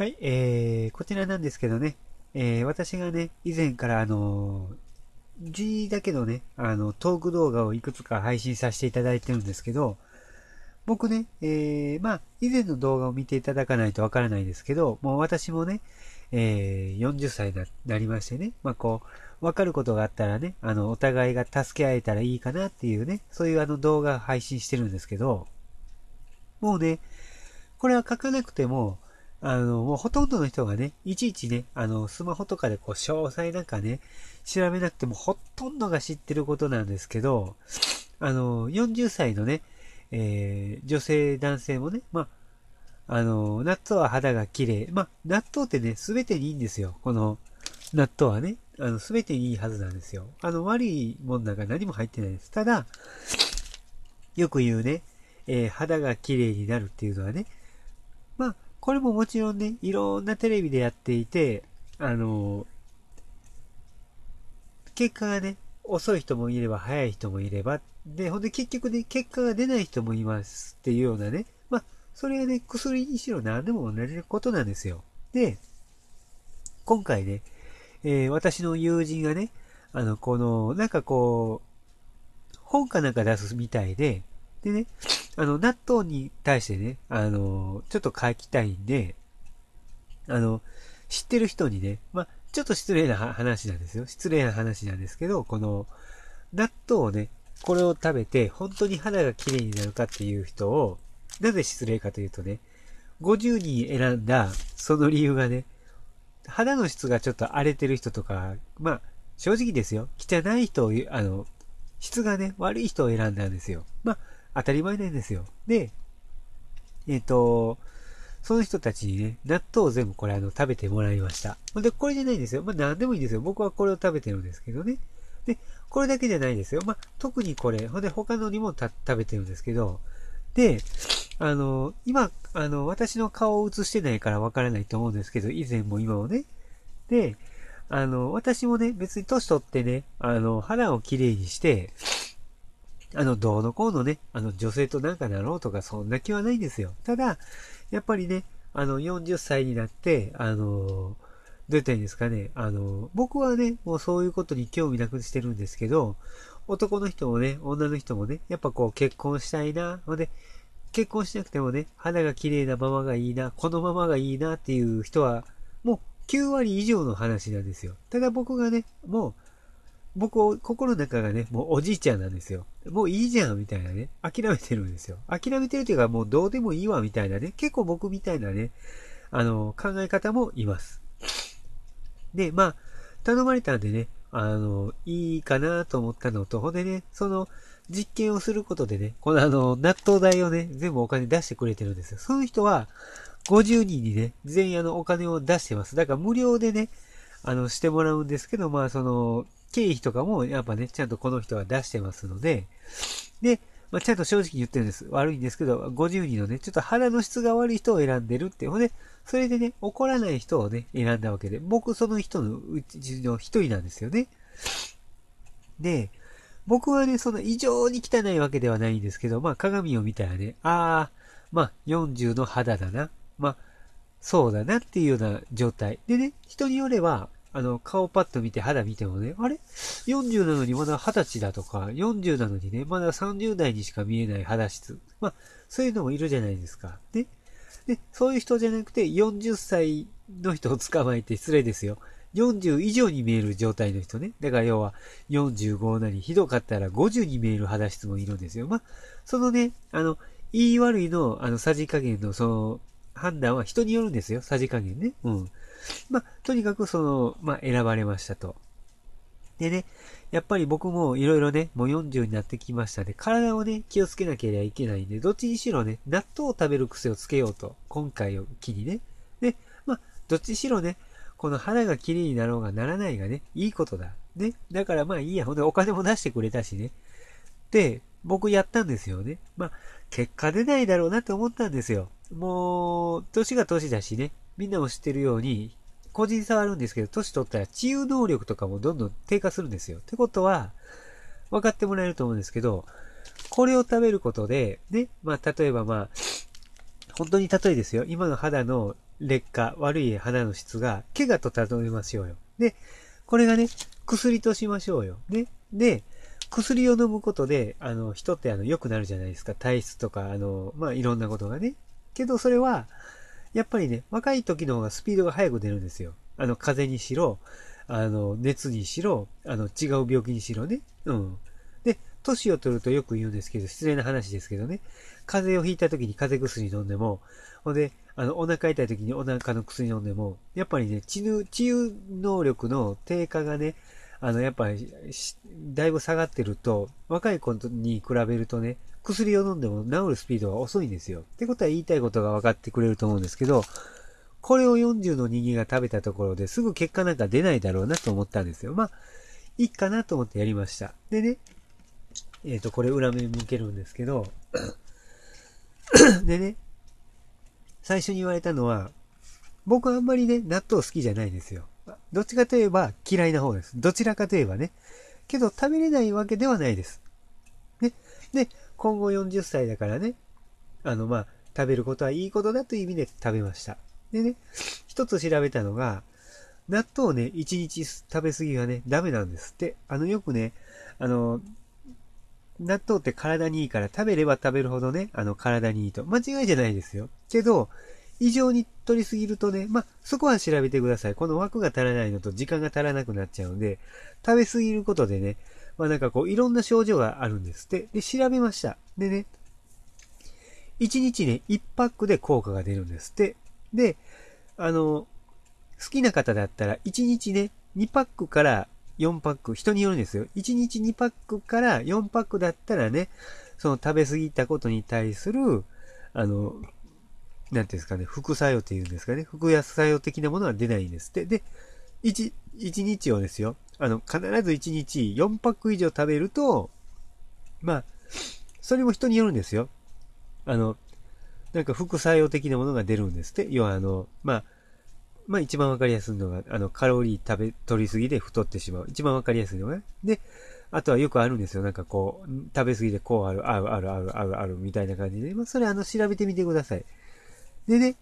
はい、えー、こちらなんですけどね、えー、私がね、以前からあのー、G だけどね、あの、トーク動画をいくつか配信させていただいてるんですけど、僕ね、えー、まあ、以前の動画を見ていただかないとわからないですけど、もう私もね、えー、40歳になりましてね、まあ、こう、わかることがあったらね、あの、お互いが助け合えたらいいかなっていうね、そういうあの動画配信してるんですけど、もうね、これは書かなくても、あの、もうほとんどの人がね、いちいちね、あの、スマホとかでこう、詳細なんかね、調べなくてもほとんどが知ってることなんですけど、あの、40歳のね、えー、女性、男性もね、まあ、あの、納豆は肌が綺麗。まあ、納豆ってね、すべてにいいんですよ。この、納豆はね、あの、すべてにいいはずなんですよ。あの、悪いもんなんか何も入ってないです。ただ、よく言うね、えー、肌が綺麗になるっていうのはね、まあ、これももちろんね、いろんなテレビでやっていて、あの結果がね、遅い人もいれば早い人もいれば、で、ほんで結局ね、結果が出ない人もいますっていうようなね、まあ、それはね、薬にしろ何でも同じことなんですよ。で、今回ね、えー、私の友人がね、あの、この、なんかこう、本かなんか出すみたいで、でね、あの、納豆に対してね、あの、ちょっと書きたいんで、あの、知ってる人にね、まあ、ちょっと失礼な話なんですよ。失礼な話なんですけど、この、納豆をね、これを食べて、本当に肌が綺麗になるかっていう人を、なぜ失礼かというとね、50人選んだ、その理由がね、肌の質がちょっと荒れてる人とか、まあ、正直ですよ。汚い人を、あの、質がね、悪い人を選んだんですよ。まあ、当たり前なんですよ。で、えっ、ー、と、その人たちにね、納豆を全部これあの食べてもらいました。で、これじゃないんですよ。まあ何でもいいんですよ。僕はこれを食べてるんですけどね。で、これだけじゃないですよ。まあ特にこれ。ほんで他のにも食べてるんですけど。で、あの、今、あの、私の顔を映してないからわからないと思うんですけど、以前も今もね。で、あの、私もね、別に年取ってね、あの、肌をきれいにして、あの、どうのこうのね、あの、女性となんかなろうとか、そんな気はないんですよ。ただ、やっぱりね、あの、40歳になって、あのーどう言ったらいいんですかね。あの、僕はね、もうそういうことに興味なくしてるんですけど、男の人もね、女の人もね、やっぱこう結婚したいな、ほんで、結婚しなくてもね、肌が綺麗なままがいいな、このままがいいなっていう人は、もう9割以上の話なんですよ。ただ僕がね、もう、僕、心の中がね、もうおじいちゃんなんですよ。もういいじゃん、みたいなね。諦めてるんですよ。諦めてるというか、もうどうでもいいわ、みたいなね。結構僕みたいなね、あの、考え方もいます。で、まあ、頼まれたんでね、あの、いいかなと思ったのと、ほんでね、その、実験をすることでね、このあの、納豆代をね、全部お金出してくれてるんですよ。その人は、50人にね、全員あの、お金を出してます。だから無料でね、あの、してもらうんですけど、まあ、その、経費とかも、やっぱね、ちゃんとこの人は出してますので、で、まあ、ちゃんと正直言ってるんです。悪いんですけど、50人のね、ちょっと腹の質が悪い人を選んでるって、ほんで、それでね、怒らない人をね、選んだわけで、僕その人のうちの一人なんですよね。で、僕はね、その異常に汚いわけではないんですけど、まあ鏡を見たらね、ああ、まあ40の肌だな、まあそうだなっていうような状態。でね、人によれば、あの、顔パッと見て肌見てもね、あれ ?40 なのにまだ20歳だとか、40なのにね、まだ30代にしか見えない肌質。まあ、そういうのもいるじゃないですか。ね。で、そういう人じゃなくて、40歳の人を捕まえて失礼ですよ。40以上に見える状態の人ね。だから要は45なり、ひどかったら50に見える肌質もいるんですよ。まあ、そのね、あの、言い悪いの、あの、さじ加減の、その、判断は人によるんですよ。さじ加減ね。うん。まあ、とにかくその、まあ、選ばれましたと。でね、やっぱり僕もいろいろね、もう40になってきましたで、体をね、気をつけなければいけないんで、どっちにしろね、納豆を食べる癖をつけようと、今回を機にね。で、まあ、どっちにしろね、この肌が綺麗になろうがならないがね、いいことだ。ね。だからまあいいや、ほんでお金も出してくれたしね。で、僕やったんですよね。まあ、結果出ないだろうなって思ったんですよ。もう、年が年だしね、みんなも知ってるように、個人差はあるんですけど、年取ったら治癒能力とかもどんどん低下するんですよ。ってことは、分かってもらえると思うんですけど、これを食べることで、ね、まあ、例えばまあ、本当に例えですよ。今の肌の劣化、悪い肌の質が、怪我とどりましょうよ。で、これがね、薬としましょうよ。ね。で、薬を飲むことで、あの、人ってあの、良くなるじゃないですか。体質とか、あの、まあ、いろんなことがね。けどそれは、やっぱりね、若い時の方がスピードが速く出るんですよ。あの、風邪にしろ、あの、熱にしろ、あの、違う病気にしろね。うん。で、年を取るとよく言うんですけど、失礼な話ですけどね、風邪をひいた時に風邪薬飲んでも、ほんで、あの、お腹痛い時にお腹の薬飲んでも、やっぱりね、治癒、治癒能力の低下がね、あの、やっぱり、だいぶ下がってると、若い子に比べるとね、薬を飲んでも治るスピードは遅いんですよ。ってことは言いたいことが分かってくれると思うんですけど、これを40の人間が食べたところですぐ結果なんか出ないだろうなと思ったんですよ。まあ、いいかなと思ってやりました。でね、えっ、ー、と、これ裏面向けるんですけど、でね、最初に言われたのは、僕はあんまりね、納豆好きじゃないんですよ。どっちかといえば嫌いな方です。どちらかといえばね。けど食べれないわけではないです。ね。で、今後40歳だからね、あの、まあ、食べることはいいことだという意味で食べました。でね、一つ調べたのが、納豆をね、一日食べ過ぎはね、ダメなんですって。あの、よくね、あの、納豆って体にいいから食べれば食べるほどね、あの、体にいいと。間違いじゃないですよ。けど、異常に取りすぎるとね、まあ、そこは調べてください。この枠が足らないのと時間が足らなくなっちゃうんで、食べすぎることでね、まあなんかこう、いろんな症状があるんですって。で、調べました。でね、1日ね、1パックで効果が出るんですって。で、あの、好きな方だったら、1日ね、2パックから4パック、人によるんですよ。1日2パックから4パックだったらね、その食べ過ぎたことに対する、あの、なんていうんですかね、副作用っていうんですかね、副作用的なものは出ないんですって。で、1、1日をですよ、あの、必ず1日4パック以上食べると、まあ、それも人によるんですよ。あの、なんか副作用的なものが出るんですって。要はあの、まあ、まあ一番わかりやすいのが、あの、カロリー食べ、取りすぎで太ってしまう。一番わかりやすいのがね。で、あとはよくあるんですよ。なんかこう、食べ過ぎでこうある、ある、ある、ある、ある、ある、みたいな感じで。まあ、それあの、調べてみてください。でね、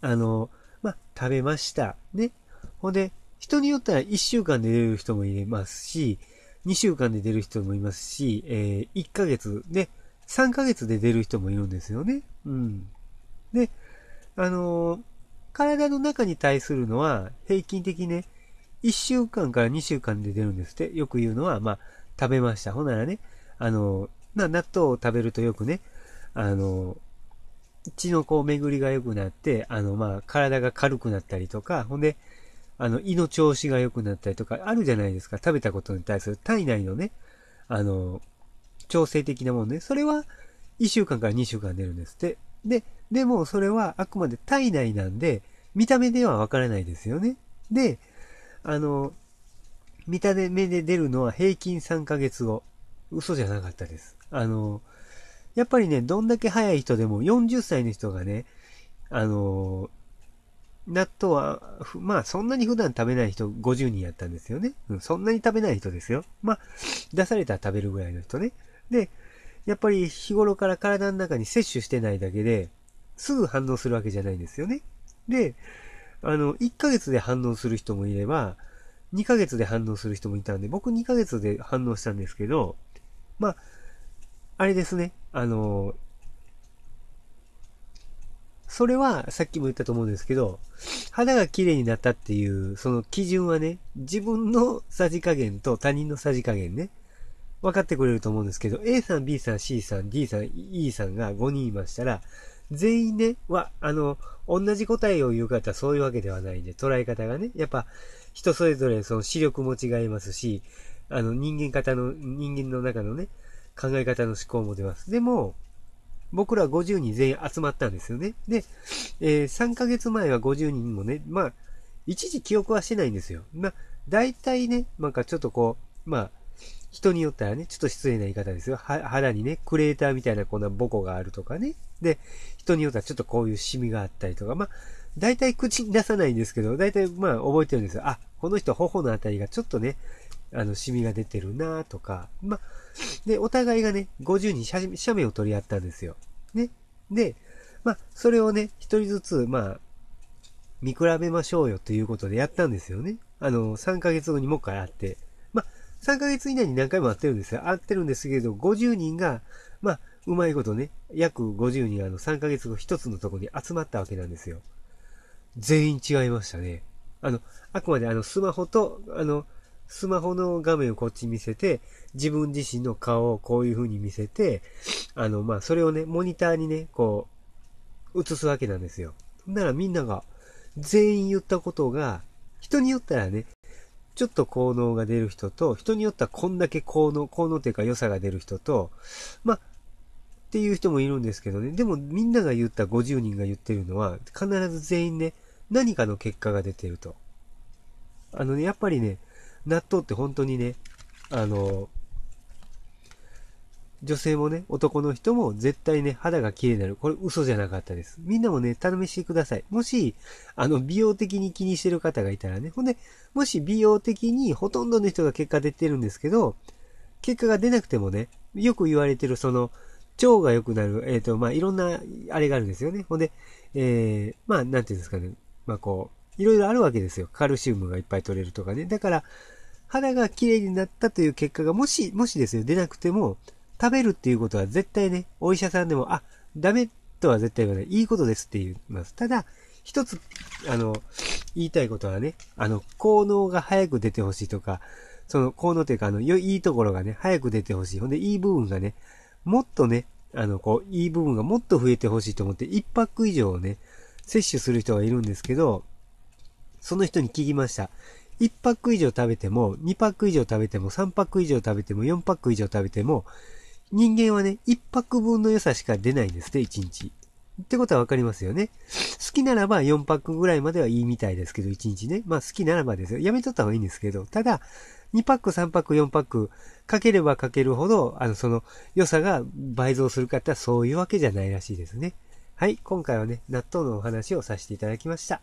あの、まあ、食べました。ね。ほんで、人によったら1週間で出る人もいますし、2週間で出る人もいますし、えー、1ヶ月で、3ヶ月で出る人もいるんですよね。うん。で、あのー、体の中に対するのは、平均的ね、1週間から2週間で出るんですって。よく言うのは、まあ、食べました。ほんならね、あのー、納豆を食べるとよくね、あの血のこう巡りが良くなって、あの、まあ、体が軽くなったりとか、ほんで、あの、胃の調子が良くなったりとか、あるじゃないですか。食べたことに対する体内のね、あの、調整的なものね。それは、1週間から2週間出るんですって。で、でもそれはあくまで体内なんで、見た目ではわからないですよね。で、あの、見た目で出るのは平均3ヶ月後。嘘じゃなかったです。あの、やっぱりね、どんだけ早い人でも40歳の人がね、あの、納豆は、まあそんなに普段食べない人50人やったんですよね。うん、そんなに食べない人ですよ。まあ、出されたら食べるぐらいの人ね。で、やっぱり日頃から体の中に摂取してないだけで、すぐ反応するわけじゃないんですよね。で、あの、1ヶ月で反応する人もいれば、2ヶ月で反応する人もいたんで、僕2ヶ月で反応したんですけど、まあ、あれですね。あの、それはさっきも言ったと思うんですけど、肌が綺麗になったっていう、その基準はね、自分のさじ加減と他人のさじ加減ね、分かってくれると思うんですけど、A さん、B さん、C さん、D さん、E さんが5人いましたら、全員ね、は、あの、同じ答えを言う方はそういうわけではないんで、捉え方がね、やっぱ人それぞれその視力も違いますし、あの人間方の、人間の中のね、考え方の思考も出ます。でも、僕ら50人全員集まったんですよね。で、えー、3ヶ月前は50人もね、まあ、一時記憶はしてないんですよ。まあ、大体ね、なんかちょっとこう、まあ、人によったらね、ちょっと失礼な言い方ですよ。肌にね、クレーターみたいなこんなボコがあるとかね。で、人によったらちょっとこういうシミがあったりとか、まあ、大体口に出さないんですけど、大体まあ覚えてるんですよ。あ、この人頬のあたりがちょっとね、あの、シミが出てるなとか、ま、で、お互いがね、50人写写メを取り合ったんですよ。ね。で、まそれをね、一人ずつ、まあ、見比べましょうよということでやったんですよね。あの、3ヶ月後にもう一回会って。まあ、3ヶ月以内に何回も会ってるんですよ。会ってるんですけど、50人が、まあ、うまいことね、約50人あの、3ヶ月後一つのとこに集まったわけなんですよ。全員違いましたね。あの、あくまであの、スマホと、あの、スマホの画面をこっち見せて、自分自身の顔をこういう風に見せて、あの、まあ、それをね、モニターにね、こう、映すわけなんですよ。ならみんなが、全員言ったことが、人によったらね、ちょっと効能が出る人と、人によったらこんだけ効能、効能っていうか良さが出る人と、まっていう人もいるんですけどね。でもみんなが言った50人が言ってるのは、必ず全員ね、何かの結果が出てると。あのね、やっぱりね、納豆って本当にね、あの、女性もね、男の人も絶対ね、肌が綺麗になる。これ嘘じゃなかったです。みんなもね、頼みしてください。もし、あの、美容的に気にしてる方がいたらね、ほんで、もし美容的にほとんどの人が結果出てるんですけど、結果が出なくてもね、よく言われてるその、腸が良くなる、えっ、ー、と、まあ、いろんな、あれがあるんですよね。ほんで、えー、まあ、なんていうんですかね、まあ、こう、いろいろあるわけですよ。カルシウムがいっぱい取れるとかね。だから、肌が綺麗になったという結果がもし、もしですよ、出なくても、食べるっていうことは絶対ね、お医者さんでも、あ、ダメとは絶対言わない。いいことですって言います。ただ、一つ、あの、言いたいことはね、あの、効能が早く出てほしいとか、その効能というか、あの、良いいところがね、早く出てほしい。ほんで、いい部分がね、もっとね、あの、こう、いい部分がもっと増えてほしいと思って、一泊以上をね、摂取する人がいるんですけど、その人に聞きました。1パック以上食べても、2パック以上食べても、3パック以上食べても、4パック以上食べても、人間はね、1パック分の良さしか出ないんですて、1日。ってことはわかりますよね。好きならば4パックぐらいまではいいみたいですけど、1日ね。まあ好きならばですよ。やめとった方がいいんですけど、ただ、2パック、3パック、4パック、かければかけるほど、あの、その、良さが倍増するかってはそういうわけじゃないらしいですね。はい、今回はね、納豆のお話をさせていただきました。